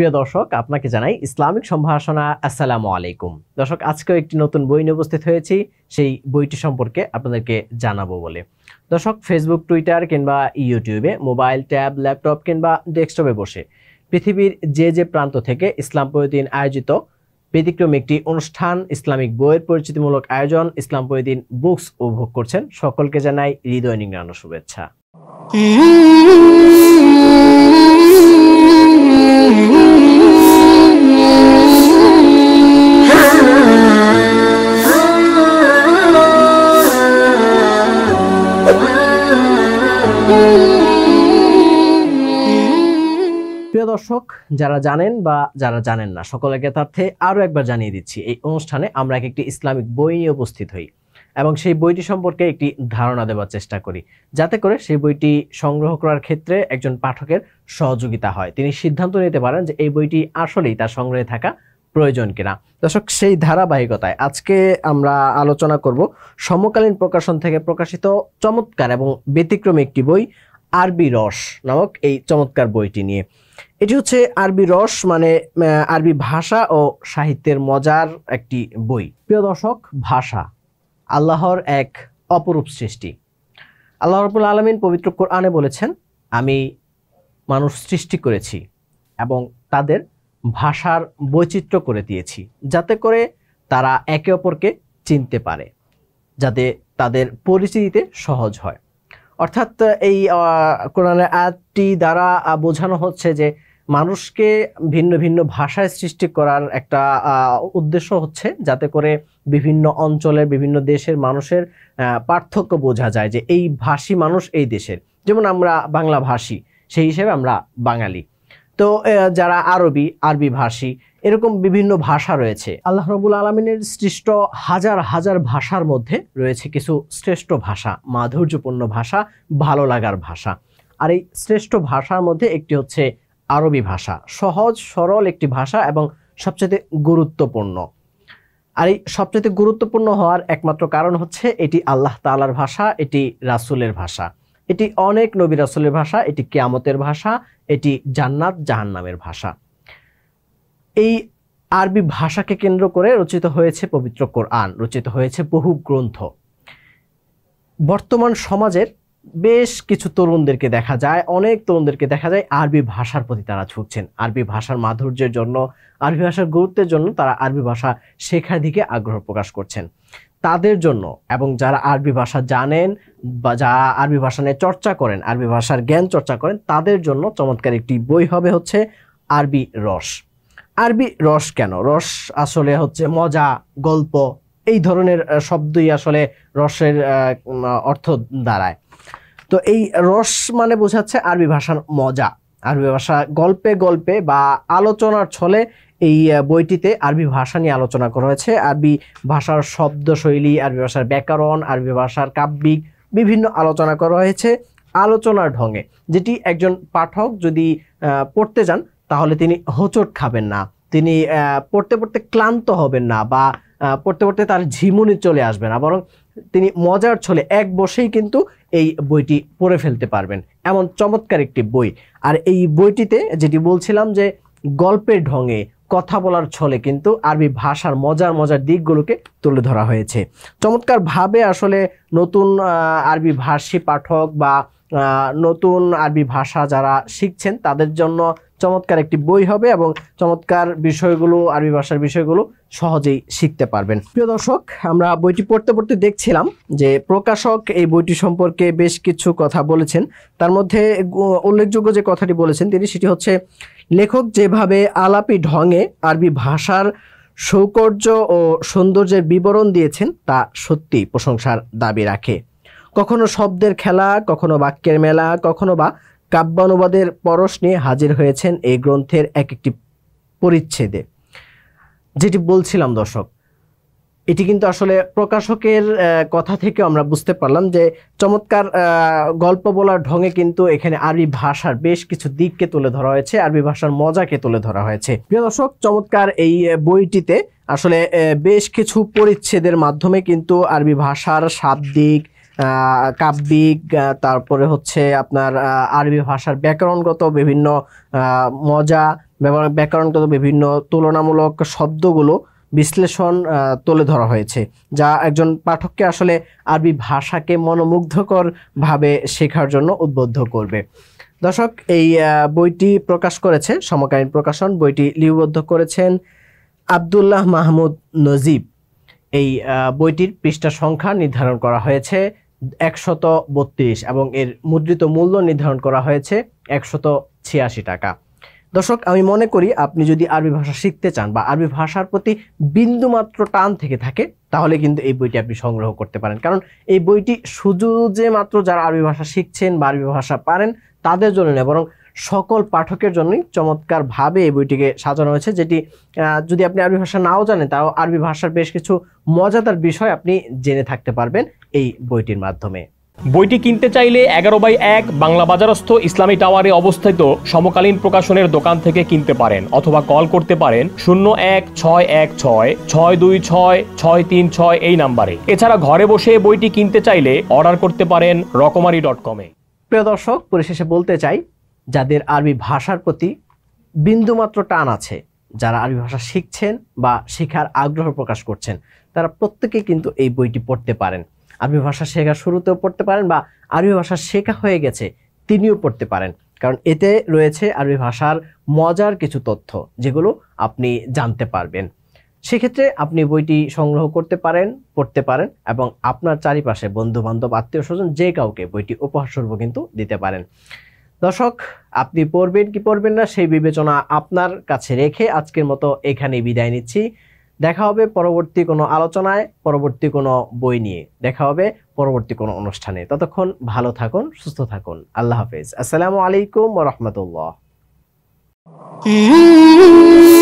প্রিয় দর্শক আপনাকে জানাই ইসলামিক সম্ভাষণা আসসালামু আলাইকুম দর্শক আজকেও একটি নতুন বই নিয়ে উপস্থিত হয়েছি সেই বইটি সম্পর্কে আপনাদেরকে জানাবো বলে দর্শক ফেসবুক টুইটার কিংবা ইউটিউবে মোবাইল ট্যাব ল্যাপটপ কিংবা ডেস্কটপে বসে পৃথিবীর যে যে প্রান্ত থেকে ইসলাম প্রতিদিন আয়োজিত ব্যতিক্রম একটি অনুষ্ঠান ইসলামিক বইয়ের পরিচিতিমূলক আয়োজন ইসলাম প্রতিদিন বুকস উপভোগ করছেন সকলকে জানাই হৃদয় নিগ্রানো শুভেচ্ছা প্রিয় দর্শক যারা জানেন বা যারা জানেন না সকলে জ্ঞাতার্থে আরও একবার জানিয়ে দিচ্ছি এই অনুষ্ঠানে আমরা এক একটি ইসলামিক বই নিয়ে উপস্থিত হই এবং সেই বইটি সম্পর্কে একটি ধারণা দেওয়ার চেষ্টা করি যাতে করে সেই বইটি সংগ্রহ করার ক্ষেত্রে একজন পাঠকের সহযোগিতা হয় তিনি সিদ্ধান্ত নিতে পারেন যে এই বইটি আসলেই তার সংগ্রহে থাকা প্রয়োজন কিনা দর্শক সেই ধারাবাহিকতায় আজকে আমরা আলোচনা করব সমকালীন প্রকাশন থেকে প্রকাশিত চমৎকার এবং ব্যতিক্রমী একটি বই আরবি রস নামক এই চমৎকার বইটি নিয়ে এটি হচ্ছে আরবি রস মানে আরবি ভাষা ও সাহিত্যের মজার একটি বই প্রিয় দর্শক ভাষা আল্লাহর এক অপরূপ সৃষ্টি আল্লাহ রবুল আলমিন পবিত্র কোরআনে বলেছেন আমি মানুষ সৃষ্টি করেছি এবং তাদের ভাষার বৈচিত্র্য করে দিয়েছি যাতে করে তারা একে অপরকে চিনতে পারে যাতে তাদের পরিচিতিতে সহজ হয় অর্থাৎ এই কোরআনের আয়াতটি দ্বারা বোঝানো হচ্ছে যে মানুষকে ভিন্ন ভিন্ন ভাষায় সৃষ্টি করার একটা উদ্দেশ্য হচ্ছে যাতে করে বিভিন্ন অঞ্চলের বিভিন্ন দেশের মানুষের পার্থক্য বোঝা যায় যে এই ভাষী মানুষ এই দেশের যেমন আমরা বাংলা ভাষী সেই হিসেবে আমরা বাঙালি তো যারা আরবি আরবি ভাষী এরকম বিভিন্ন ভাষা রয়েছে আল্লাহ রবুল আলমিনের সৃষ্ট হাজার হাজার ভাষার মধ্যে রয়েছে কিছু শ্রেষ্ঠ ভাষা মাধুর্যপূর্ণ ভাষা ভালো লাগার ভাষা আর এই শ্রেষ্ঠ ভাষার মধ্যে একটি হচ্ছে আরবি ভাষা সহজ সরল একটি ভাষা এবং সবচেয়ে গুরুত্বপূর্ণ আর এই সবচেয়ে গুরুত্বপূর্ণ হওয়ার একমাত্র কারণ হচ্ছে এটি আল্লাহ তালার ভাষা এটি রাসুলের ভাষা এটি অনেক নবী রাসুলের ভাষা এটি কেয়ামতের ভাষা এটি জান্নাত জাহান্নামের ভাষা এই আরবি ভাষাকে কেন্দ্র করে রচিত হয়েছে পবিত্র কোরআন রচিত হয়েছে বহু গ্রন্থ বর্তমান সমাজের বেশ কিছু তরুণদেরকে দেখা যায় অনেক তরুণদেরকে দেখা যায় আরবি ভাষার প্রতি তারা ঝুঁকছেন আরবি ভাষার মাধুর্যের জন্য আরবি ভাষার গুরুত্বের জন্য তারা আরবি ভাষা শেখার দিকে আগ্রহ প্রকাশ করছেন তাদের জন্য এবং যারা আরবি ভাষা জানেন বা যারা আরবি ভাষা নিয়ে চর্চা করেন আরবি ভাষার জ্ঞান চর্চা করেন তাদের জন্য চমৎকার একটি বই হবে হচ্ছে আরবি রস আরবি রস কেন রস আসলে হচ্ছে মজা গল্প এই ধরনের শব্দই আসলে রসের অর্থ দাঁড়ায় তো এই রস মানে বোঝাচ্ছে আরবি ভাষার মজা আরবি ভাষা গল্পে গল্পে বা আলোচনার ছলে এই বইটিতে আরবি ভাষা নিয়ে আলোচনা করা হয়েছে আরবি ভাষার শব্দশৈলী আরবি ভাষার ব্যাকরণ আরবি ভাষার কাব্যিক বিভিন্ন আলোচনা করা হয়েছে আলোচনার ঢঙে যেটি একজন পাঠক যদি পড়তে যান তাহলে তিনি হোঁচট খাবেন না তিনি পড়তে পড়তে ক্লান্ত হবেন না বা পড়তে পড়তে তার ঝিমুনি চলে আসবে না বরং তিনি মজার ছলে এক বসেই কিন্তু এই বইটি পড়ে ফেলতে পারবেন এমন চমৎকার একটি বই আর এই বইটিতে যেটি বলছিলাম যে গল্পের ঢঙে কথা বলার ছলে কিন্তু আরবি ভাষার মজার মজার দিকগুলোকে তুলে ধরা হয়েছে চমৎকারভাবে আসলে নতুন আরবি ভাষী পাঠক বা নতুন আরবি ভাষা যারা শিখছেন তাদের জন্য চমৎকার একটি বই হবে এবং চমৎকার বিষয়গুলো আরবি ভাষার বিষয়গুলো সহজেই শিখতে পারবেন প্রিয় দর্শক আমরা বইটি পড়তে পড়তে দেখছিলাম যে প্রকাশক এই বইটি সম্পর্কে বেশ কিছু কথা বলেছেন তার মধ্যে উল্লেখযোগ্য যে কথাটি বলেছেন তিনি সেটি হচ্ছে লেখক যেভাবে আলাপি ঢঙে আরবি ভাষার সৌকর্য ও সৌন্দর্যের বিবরণ দিয়েছেন তা সত্যি প্রশংসার দাবি রাখে কখনো শব্দের খেলা কখনো বাক্যের মেলা কখনো বা কাব্যানুবাদের পরশ নিয়ে হাজির হয়েছেন এই গ্রন্থের এক একটি পরিচ্ছেদে যেটি বলছিলাম দর্শক এটি কিন্তু আসলে প্রকাশকের কথা থেকে আমরা বুঝতে পারলাম যে চমৎকার গল্প বলার ঢঙে কিন্তু এখানে আরবি ভাষার বেশ কিছু দিককে তুলে ধরা হয়েছে আরবি ভাষার মজাকে তুলে ধরা হয়েছে প্রিয় দর্শক চমৎকার এই বইটিতে আসলে বেশ কিছু পরিচ্ছেদের মাধ্যমে কিন্তু আরবি ভাষার শাব্দিক কাব্যিক তারপরে হচ্ছে আপনার আরবি ভাষার ব্যাকরণগত বিভিন্ন মজা ব্যাকরণগত বিভিন্ন তুলনামূলক শব্দগুলো বিশ্লেষণ তুলে ধরা হয়েছে যা একজন পাঠককে আসলে আরবি ভাষাকে মনোমুগ্ধকরভাবে শেখার জন্য উদ্বুদ্ধ করবে দর্শক এই বইটি প্রকাশ করেছে সমকালীন প্রকাশন বইটি লিপিবদ্ধ করেছেন আবদুল্লাহ মাহমুদ নজিব এই বইটির পৃষ্ঠা সংখ্যা নির্ধারণ করা হয়েছে একশত বত্রিশ এবং এর মুদ্রিত মূল্য নির্ধারণ করা হয়েছে একশত ছিয়াশি টাকা দর্শক আমি মনে করি আপনি যদি আরবি ভাষা শিখতে চান বা আরবি ভাষার প্রতি বিন্দুমাত্র টান থেকে থাকে তাহলে কিন্তু এই বইটি আপনি সংগ্রহ করতে পারেন কারণ এই বইটি শুধু যে মাত্র যারা আরবি ভাষা শিখছেন বা আরবি ভাষা পারেন তাদের জন্য নয় বরং সকল পাঠকের জন্যই চমৎকারভাবে এই বইটিকে সাজানো হয়েছে যেটি যদি আপনি আরবি ভাষা নাও জানেন তাও আরবি ভাষার বেশ কিছু মজাদার বিষয় আপনি জেনে থাকতে পারবেন এই বইটির মাধ্যমে বইটি কিনতে চাইলে এগারো বাই এক বাংলা বাজারস্থ ইসলামী টাওয়ারে অবস্থিত সমকালীন প্রকাশনের দোকান থেকে কিনতে পারেন অথবা কল করতে পারেন শূন্য এক ছয় এক ছয় ছয় দুই ছয় ছয় তিন ছয় এই নাম্বারে এছাড়া ঘরে বসে বইটি কিনতে চাইলে অর্ডার করতে পারেন রকমারি ডট কমে প্রিয় দর্শক পরিশেষে বলতে চাই যাদের আরবি ভাষার প্রতি বিন্দুমাত্র টান আছে যারা আরবি ভাষা শিখছেন বা শেখার আগ্রহ প্রকাশ করছেন তারা প্রত্যেকে কিন্তু এই বইটি পড়তে পারেন আরবি ভাষা শেখা শুরুতেও পড়তে পারেন বা আরবি ভাষা শেখা হয়ে গেছে তিনিও পড়তে পারেন কারণ এতে রয়েছে আরবি ভাষার মজার কিছু তথ্য যেগুলো আপনি জানতে পারবেন সেক্ষেত্রে আপনি বইটি সংগ্রহ করতে পারেন পড়তে পারেন এবং আপনার চারিপাশে বন্ধু বান্ধব আত্মীয় স্বজন যে কাউকে বইটি উপহার স্বরূপ কিন্তু দিতে পারেন দর্শক আপনি পড়বেন কি পড়বেন না সেই বিবেচনা আপনার কাছে রেখে আজকের মতো এখানে বিদায় নিচ্ছি দেখা হবে পরবর্তী কোনো আলোচনায় পরবর্তী কোনো বই নিয়ে দেখা হবে পরবর্তী কোনো অনুষ্ঠানে ততক্ষণ ভালো থাকুন সুস্থ থাকুন আল্লাহ হাফেজ আসসালামু আলাইকুম রহমতুল্লাহ mm-hmm.